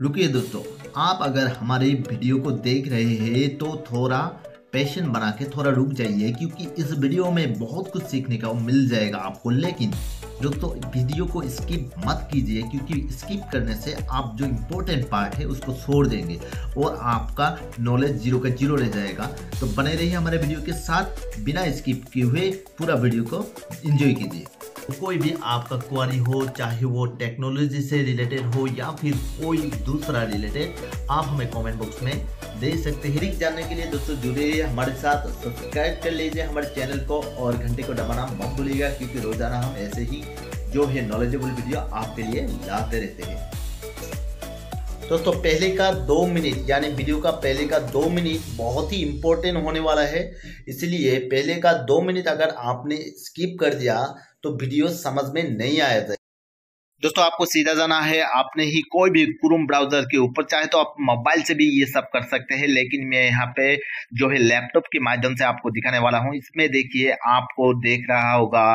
रुकिए दोस्तों आप अगर हमारे वीडियो को देख रहे हैं तो थोड़ा पैशन बना के थोड़ा रुक जाइए क्योंकि इस वीडियो में बहुत कुछ सीखने का मिल जाएगा आपको लेकिन दोस्तों वीडियो को स्किप मत कीजिए क्योंकि स्किप करने से आप जो इम्पोर्टेंट पार्ट है उसको छोड़ देंगे और आपका नॉलेज जीरो का जीरो रह जाएगा तो बने रहिए हमारे वीडियो के साथ बिना स्किप किए हुए पूरा वीडियो को इंजॉय कीजिए कोई भी आपका क्वारी हो चाहे वो टेक्नोलॉजी से रिलेटेड हो या फिर कोई दूसरा रिलेटेड आप हमें कमेंट बॉक्स में दे सकते हैं रिक जानने के लिए दोस्तों जुड़े रहिए हमारे साथ सब्सक्राइब कर लीजिए हमारे चैनल को और घंटे को दबाना मत भूलिएगा क्योंकि रोजाना हम ऐसे ही जो है नॉलेजेबल वीडियो आपके लिए लाते रहते हैं दोस्तों पहले का दो मिनट यानी वीडियो का पहले का दो मिनट बहुत ही इम्पोर्टेंट होने वाला है इसलिए पहले का दो मिनट अगर आपने स्किप कर दिया तो वीडियो समझ में नहीं आया था दोस्तों आपको सीधा जाना है आपने ही कोई भी क्रोम ब्राउजर के ऊपर चाहे तो आप मोबाइल से भी ये सब कर सकते हैं लेकिन मैं यहाँ पे जो है लैपटॉप के माध्यम से आपको दिखाने वाला हूँ इसमें देखिए आपको देख रहा होगा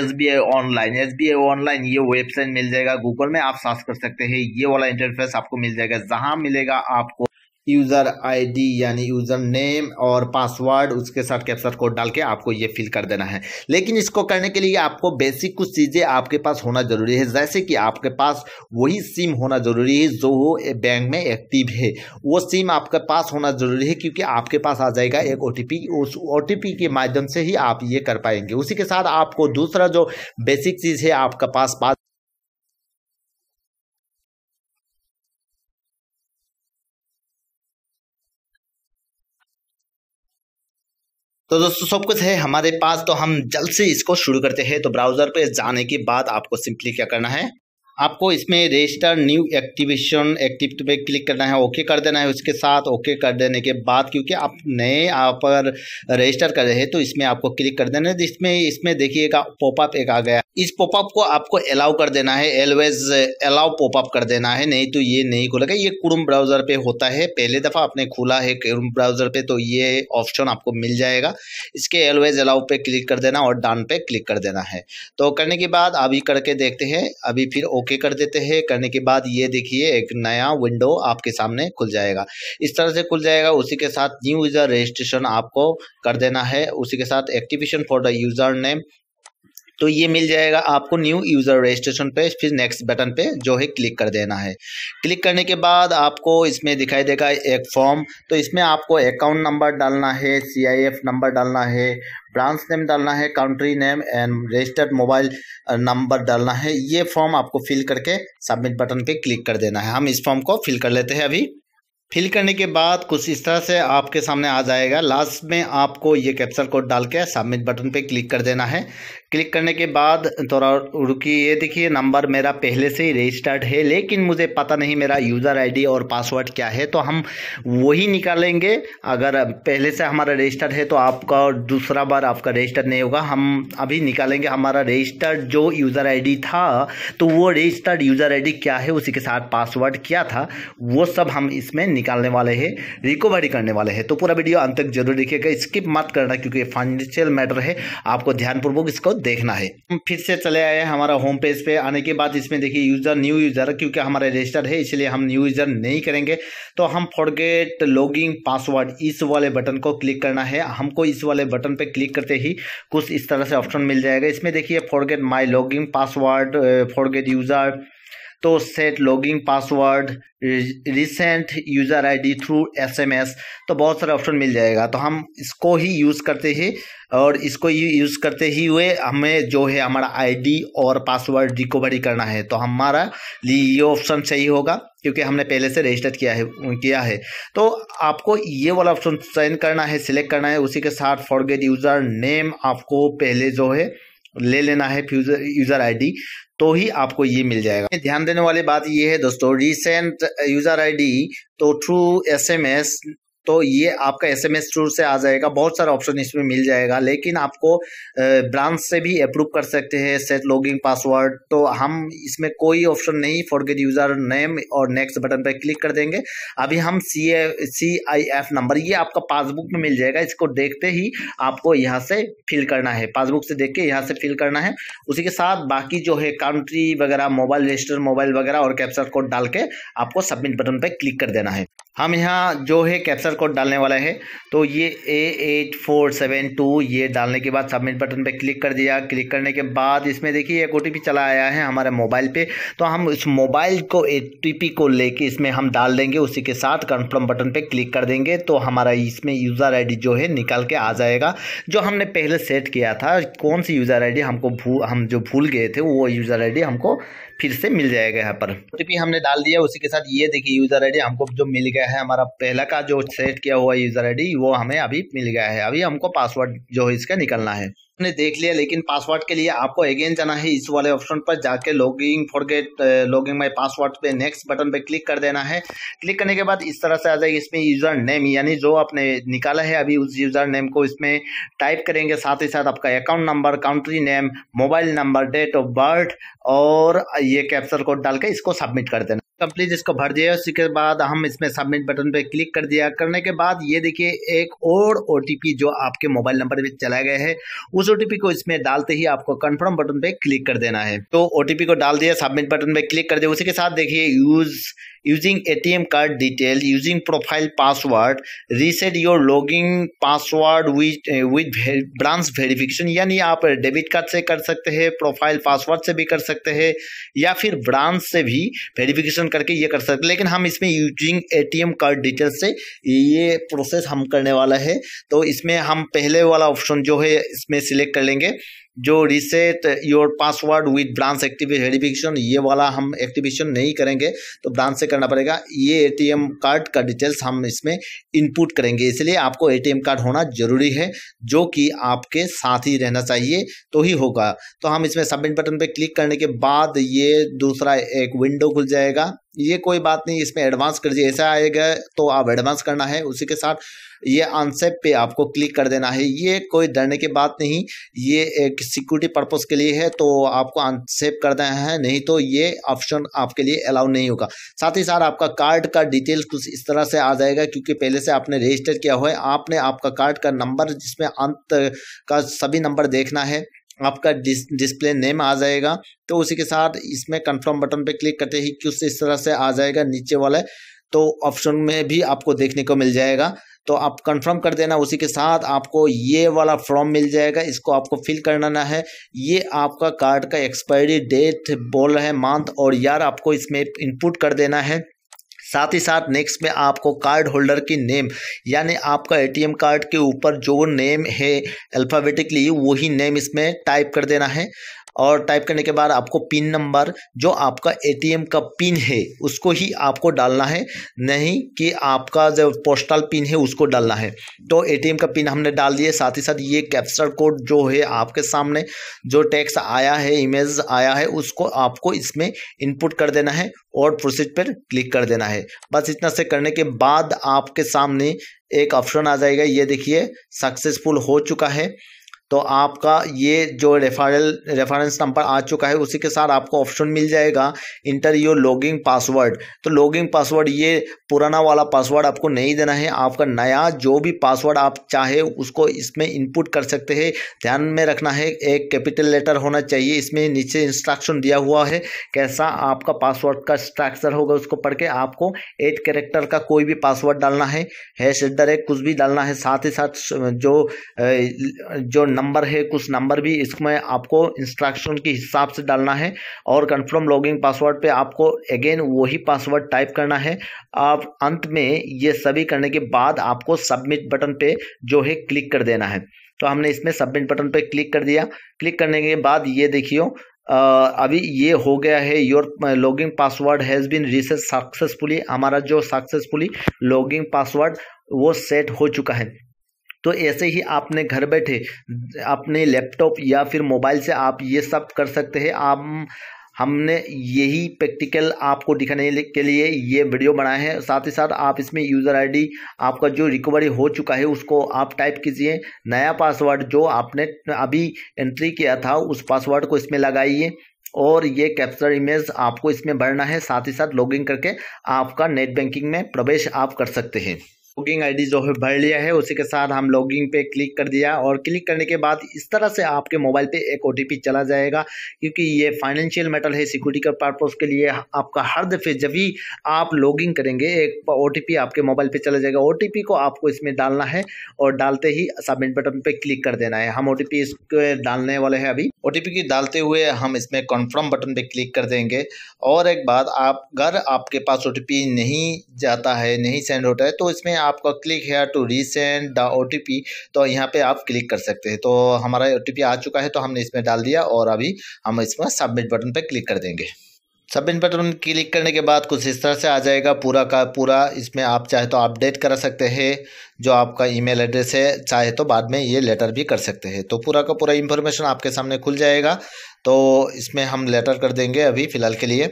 S B I online S B I online ये वेबसाइट मिल जाएगा गूगल में आप सर्च कर सकते हैं ये वाला इंटरफेस आपको मिल जाएगा जहां मिलेगा आपको यूज़र आईडी यानी यूज़र नेम और पासवर्ड उसके साथ कैप्चर कोड डाल के आपको ये फिल कर देना है लेकिन इसको करने के लिए आपको बेसिक कुछ चीज़ें आपके पास होना ज़रूरी है जैसे कि आपके पास वही सिम होना ज़रूरी है जो बैंक में एक्टिव है वो सिम आपके पास होना ज़रूरी है क्योंकि आपके पास आ जाएगा एक ओ उस ओ के माध्यम से ही आप ये कर पाएंगे उसी के साथ आपको दूसरा जो बेसिक चीज़ है आपके पास पास तो दोस्तों सब कुछ है हमारे पास तो हम जल्द से इसको शुरू करते हैं तो ब्राउज़र पे जाने के बाद आपको सिंपली क्या करना है आपको इसमें रजिस्टर न्यू एक्टिवेशन एक्टिव पे क्लिक करना है ओके कर देना है उसके साथ ओके कर देने के बाद क्योंकि आप नए आप पर रजिस्टर कर रहे हैं तो इसमें आपको क्लिक कर देना है जिसमें इसमें देखिएगा पॉपअप एक आ गया इस पॉपअप को आपको अलाउ कर देना है एलवेज अलाउ पॉपअप कर देना है नहीं तो ये नहीं खुलेगा ये कुरुम ब्राउज़र पे होता है पहले दफ़ा आपने खोला है क्रोम ब्राउज़र पे तो ये ऑप्शन आपको मिल जाएगा इसके एलवेज अलाउ पे क्लिक कर देना और डान पे क्लिक कर देना है तो करने के बाद अभी करके देखते हैं अभी फिर ओके ओके कर देते हैं करने के बाद ये देखिए एक नया विंडो आपके सामने खुल जाएगा इस तरह से खुल जाएगा उसी के साथ न्यू यूज़र रजिस्ट्रेशन आपको कर देना है उसी के साथ activation for the user name तो ये मिल जाएगा आपको न्यू यूज़र रजिस्ट्रेशन पे फिर नेक्स्ट बटन पे जो है क्लिक कर देना है क्लिक करने के बाद आपको इसमें दिखाई देगा एक फॉर्म तो इसमें आपको अकाउंट नंबर डालना है सीआईएफ नंबर डालना है ब्रांच नेम डालना है country name and registered mobile number डालना है ये फॉर्म आपको फिल करके सबमिट बटन पर क्लिक कर देना है हम इस फॉर्म को फिल कर लेते हैं अभी फिल करने के बाद कुछ इस तरह से आपके सामने आ जाएगा लास्ट में आपको ये कैप्चर कोड डाल के सबमिट बटन पे क्लिक कर देना है क्लिक करने के बाद थोड़ा रुकी ये देखिए नंबर मेरा पहले से ही रजिस्टर्ड है लेकिन मुझे पता नहीं मेरा यूज़र आईडी और पासवर्ड क्या है तो हम वही निकालेंगे अगर पहले से हमारा रजिस्टर्ड है तो आपका दूसरा बार आपका रजिस्टर नहीं होगा हम अभी निकालेंगे हमारा रजिस्टर्ड जो यूज़र आईडी था तो वो रजिस्टर्ड यूज़र आई क्या है उसी के साथ पासवर्ड क्या था वो सब हम इसमें निकालने वाले हैं रिकवरी करने वाले हैं तो पूरा वीडियो अंत तक जरूर देखिएगा स्किप मत करना क्योंकि फाइनेंशियल मैटर है आपको ध्यानपूर्वक इसको देखना है हम फिर से चले आए हमारा होम पेज पे आने के बाद इसमें देखिए यूज़र न्यू यूज़र क्योंकि हमारे रजिस्टर्ड है इसलिए हम न्यू यूज़र नहीं करेंगे तो हम फॉरगेट लॉगिंग पासवर्ड इस वाले बटन को क्लिक करना है हमको इस वाले बटन पर क्लिक करते ही कुछ इस तरह से ऑप्शन मिल जाएगा इसमें देखिए forget my logging password forget user तो set logging password recent user ID through SMS तो बहुत सारे ऑप्शन मिल जाएगा तो हम इसको ही यूज़ करते हैं और इसको यूज़ करते ही हुए हमें जो है हमारा आईडी और पासवर्ड रिकवरी करना है तो हमारा लिए ये ऑप्शन सही होगा क्योंकि हमने पहले से रजिस्टर किया है किया है तो आपको ये वाला ऑप्शन चयन करना है सिलेक्ट करना है उसी के साथ फॉरगेट यूज़र नेम आपको पहले जो है ले लेना है फ्यूजर यूज़र आईडी तो ही आपको ये मिल जाएगा ध्यान देने वाली बात ये है दोस्तों रिसेंट यूजर आईडी तो थ्रू एसएमएस तो ये आपका एस एम एस से आ जाएगा बहुत सारा ऑप्शन इसमें मिल जाएगा लेकिन आपको ब्रांच से भी अप्रूव कर सकते हैं सेट लॉगिंग पासवर्ड तो हम इसमें कोई ऑप्शन नहीं फॉरगेट यूज़र नेम और नेक्स्ट बटन पर क्लिक कर देंगे अभी हम सी ए सी आई एफ नंबर ये आपका पासबुक में मिल जाएगा इसको देखते ही आपको यहाँ से फिल करना है पासबुक से देख के यहाँ से फिल करना है उसी के साथ बाकी जो है कंट्री वगैरह मोबाइल रजिस्टर मोबाइल वगैरह और कैप्चर कोड डाल के आपको सबमिट बटन पर क्लिक कर देना है हम यहाँ जो है कैप्चर कोड डालने वाला है तो ये A eight four seven two ये डालने के बाद सबमिट बटन पे क्लिक कर दिया क्लिक करने के बाद इसमें देखिए एक ओ चला आया है हमारे मोबाइल पे तो हम उस मोबाइल को ए को लेके इसमें हम डाल देंगे उसी के साथ कन्फर्म बटन पे क्लिक कर देंगे तो हमारा इसमें यूज़र आई जो है निकाल के आ जाएगा जो हमने पहले सेट किया था कौन सी यूज़र आई हमको भू हम जो भूल गए थे वो यूज़र आई हमको फिर से मिल जाएगा यहाँ पर ओटीपी तो हमने डाल दिया उसी के साथ ये देखिए यूजर आईडी हमको जो मिल गया है हमारा पहला का जो सेट किया हुआ यूजर आईडी वो हमें अभी मिल गया है अभी हमको पासवर्ड जो है इसका निकलना है आपने देख लिया लेकिन पासवर्ड के लिए आपको अगेन जाना है इस वाले ऑप्शन पर जाके logging forget logging my password पे नेक्स्ट बटन पे क्लिक कर देना है क्लिक करने के बाद इस तरह से आ जाएगी इसमें यूज़र नेम यानी जो आपने निकाला है अभी उस यूज़र नेम को इसमें टाइप करेंगे साथ ही साथ आपका account number country name mobile number date of birth और ये कैप्चर कोड डाल के इसको सबमिट कर देना कंप्लीट इसको भर दिया उसके बाद हम इसमें सबमिट बटन पे क्लिक कर दिया करने के बाद ये देखिए एक और ओ जो आपके मोबाइल नंबर पे चला गया है उस ओ को इसमें डालते ही आपको कन्फर्म बटन पे क्लिक कर देना है तो ओ को डाल दिया सबमिट बटन पे क्लिक कर दिया उसी के साथ देखिए use using A T M card detail using profile password login your with uh, with ver, branch verification यानी आप डेबिट कार्ड से कर सकते हैं प्रोफाइल पासवर्ड से भी कर सकते हैं या फिर ब्रांच से भी वेरिफिकेशन करके ये कर सकते लेकिन हम इसमें using A T M card detail से ये प्रोसेस हम करने वाला है तो इसमें हम पहले वाला ऑप्शन जो है इसमें सिलेक्ट कर लेंगे जो reset your password with branch active verification ये वाला हम एक्टिवेशन नहीं करेंगे तो ब्रांच से करना पड़ेगा ये एटीएम कार्ड का डिटेल्स हम इसमें इनपुट करेंगे इसलिए आपको एटीएम कार्ड होना जरूरी है जो कि आपके साथ ही रहना चाहिए तो ही होगा तो हम इसमें सबमिट बटन पर क्लिक करने के बाद ये दूसरा एक विंडो खुल जाएगा ये कोई बात नहीं इसमें एडवांस कर दिए ऐसा आएगा तो आप एडवांस करना है उसी के साथ ये आंसर पे आपको क्लिक कर देना है ये कोई डरने की बात नहीं ये एक सिक्योरिटी पर्पज़ के लिए है तो आपको आंसेप कर देना है नहीं तो ये ऑप्शन आपके लिए अलाउ नहीं होगा साथ ही साथ आपका कार्ड का डिटेल्स कुछ इस तरह से आ जाएगा क्योंकि पहले से आपने रजिस्टर किया हुआ है आपने आपका कार्ड का नंबर जिसमें अंत का सभी नंबर देखना है आपका डिस डिस्प्ले नेम आ जाएगा तो उसी के साथ इसमें कंफर्म बटन पे क्लिक करते ही क्यों इस तरह से आ जाएगा नीचे वाला तो ऑप्शन में भी आपको देखने को मिल जाएगा तो आप कंफर्म कर देना उसी के साथ आपको ये वाला फॉर्म मिल जाएगा इसको आपको फिल करना है ये आपका कार्ड का एक्सपायरी डेट बोल रहे हैं मंथ और यार आपको इसमें इनपुट कर देना है साथ ही साथ नेक्स्ट में आपको कार्ड होल्डर की नेम यानी आपका एटीएम कार्ड के ऊपर जो नेम है अल्फ़ाबेटिकली वही नेम इसमें टाइप कर देना है और टाइप करने के बाद आपको पिन नंबर जो आपका एटीएम का पिन है उसको ही आपको डालना है नहीं कि आपका जो पोस्टल पिन है उसको डालना है तो एटीएम का पिन हमने डाल दिया साथ ही साथ ये कैप्चर कोड जो है आपके सामने जो टैक्स आया है इमेज आया है उसको आपको इसमें इनपुट कर देना है और प्रोसीड पर क्लिक कर देना है बस इतना से करने के बाद आपके सामने एक ऑप्शन आ जाएगा ये देखिए सक्सेसफुल हो चुका है तो आपका ये जो रेफरल रेफरेंस नंबर आ चुका है उसी के साथ आपको ऑप्शन मिल जाएगा इंटर योर लॉगिंग पासवर्ड तो लॉगिंग पासवर्ड ये पुराना वाला पासवर्ड आपको नहीं देना है आपका नया जो भी पासवर्ड आप चाहे उसको इसमें इनपुट कर सकते हैं ध्यान में रखना है एक कैपिटल लेटर होना चाहिए इसमें नीचे इंस्ट्रक्शन दिया हुआ है कैसा आपका पासवर्ड का स्ट्रक्चर होगा उसको पढ़ के आपको एट कैरेक्टर का कोई भी पासवर्ड डालना है हैश एट कुछ भी डालना है साथ ही साथ जो जो नंबर है कुछ नंबर भी इसमें आपको इंस्ट्रक्शन के हिसाब से डालना है और कन्फर्म लॉगिंग पासवर्ड पे आपको अगेन वही पासवर्ड टाइप करना है आप अंत में ये सभी करने के बाद आपको सबमिट बटन पे जो है क्लिक कर देना है तो हमने इसमें सबमिट बटन पे क्लिक कर दिया क्लिक करने के बाद ये देखियो अभी ये हो गया है your logging password has been reset successfully हमारा जो सक्सेसफुली लॉगिंग पासवर्ड वो सेट हो चुका है तो ऐसे ही आपने घर बैठे अपने लैपटॉप या फिर मोबाइल से आप ये सब कर सकते हैं आप हमने यही प्रैक्टिकल आपको दिखाने के लिए ये वीडियो बनाया है साथ ही साथ आप इसमें यूज़र आईडी आपका जो रिकवरी हो चुका है उसको आप टाइप कीजिए नया पासवर्ड जो आपने अभी एंट्री किया था उस पासवर्ड को इसमें लगाइए और ये कैप्चर इमेज आपको इसमें भरना है साथ ही साथ लॉगिन करके आपका नेट बैंकिंग में प्रवेश आप कर सकते हैं लॉगिंग आईडी जो है भर लिया है उसी के साथ हम लॉगिंग पे क्लिक कर दिया और क्लिक करने के बाद इस तरह से आपके मोबाइल पे एक ओ चला जाएगा क्योंकि ये फाइनेंशियल मैटर है सिक्योरिटी के पर्पज़ के लिए आपका हर दफ़े जब भी आप लॉगिंग करेंगे एक ओ आपके मोबाइल पर चला जाएगा ओ को आपको इसमें डालना है और डालते ही सबमिट बटन पर क्लिक कर देना है हम ओ टी डालने वाले हैं अभी ओ की डालते हुए हम इसमें कन्फर्म बटन पर क्लिक कर देंगे और एक बात आप अगर आपके पास ओ नहीं जाता है नहीं सेंड होता है तो इसमें हैं आपका click here to recent the ओ तो यहाँ पे आप क्लिक कर सकते हैं तो हमारा ओ आ चुका है तो हमने इसमें डाल दिया और अभी हम इसमें सबमिट बटन पर क्लिक कर देंगे सबमिट बटन क्लिक करने के बाद कुछ इस तरह से आ जाएगा पूरा का पूरा इसमें आप चाहे तो अपडेट करा सकते हैं जो आपका ईमेल एड्रेस है चाहे तो बाद में ये लेटर भी कर सकते हैं तो पूरा का पूरा इंफॉर्मेशन आपके सामने खुल जाएगा तो इसमें हम लेटर कर देंगे अभी फ़िलहाल के लिए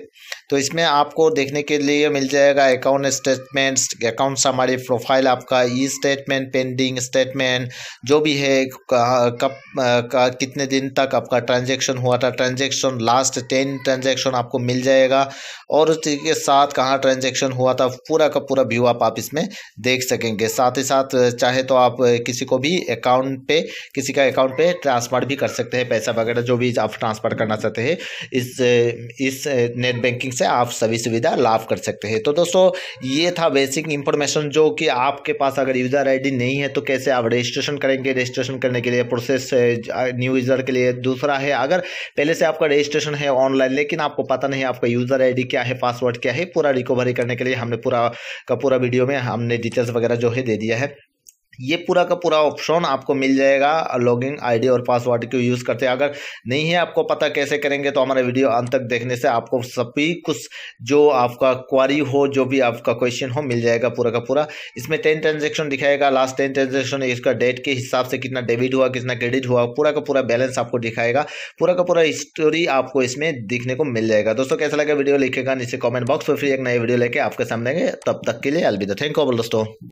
तो इसमें आपको देखने के लिए मिल जाएगा अकाउंट स्टेटमेंट्स अकाउंट हमारी प्रोफाइल आपका ई स्टेटमेंट पेंडिंग स्टेटमेंट जो भी है कब का कितने दिन तक आपका ट्रांजेक्शन हुआ था ट्रांजेक्शन लास्ट टेन ट्रांजेक्शन आपको मिल जाएगा और उसके साथ कहाँ ट्रांजेक्शन हुआ था पूरा का पूरा व्यू आप, आप इसमें देख सकेंगे साथ ही साथ चाहे तो आप किसी को भी अकाउंट पे किसी का अकाउंट पे ट्रांसफ़र भी कर सकते हैं पैसा वगैरह जो भी आप ट्रांसफ़र करना चाहते हैं इस इस नेट बैंकिंग से आप सभी सुविधा लाभ कर सकते हैं तो दोस्तों ये था बेसिक इंफॉर्मेशन जो कि आपके पास अगर यूज़र आईडी नहीं है तो कैसे आप रजिस्ट्रेशन करेंगे रजिस्ट्रेशन करने के लिए प्रोसेस न्यू यूज़र के लिए दूसरा है अगर पहले से आपका रजिस्ट्रेशन है ऑनलाइन लेकिन आपको पता नहीं आपका यूज़र आई क्या है पासवर्ड क्या है पूरा रिकवरी करने के लिए हमने पूरा का पूरा वीडियो में हमने डिटेल्स वगैरह जो है दे दिया है ये पूरा का पूरा ऑप्शन आपको मिल जाएगा लॉगिन आईडी और पासवर्ड को यूज़ करते हैं अगर नहीं है आपको पता कैसे करेंगे तो हमारे वीडियो अंत तक देखने से आपको सभी कुछ जो आपका क्वारी हो जो भी आपका क्वेश्चन हो मिल जाएगा पूरा का पूरा इसमें टेन ट्रांजेक्शन दिखाएगा लास्ट टेन ट्रांजेक्शन इसका डेट के हिसाब से कितना डेबिट हुआ कितना क्रेडिट हुआ पूरा का पूरा बैलेंस आपको दिखाएगा पूरा का पूरा स्टोरी आपको इसमें दिखने को मिल जाएगा दोस्तों कैसा लगा वीडियो लिखेगा नीचे कॉमेंट बॉक्स में फिर एक नए वीडियो लेके आपके सामने तब तक के लिए अलविदा थैंक यू दोस्तों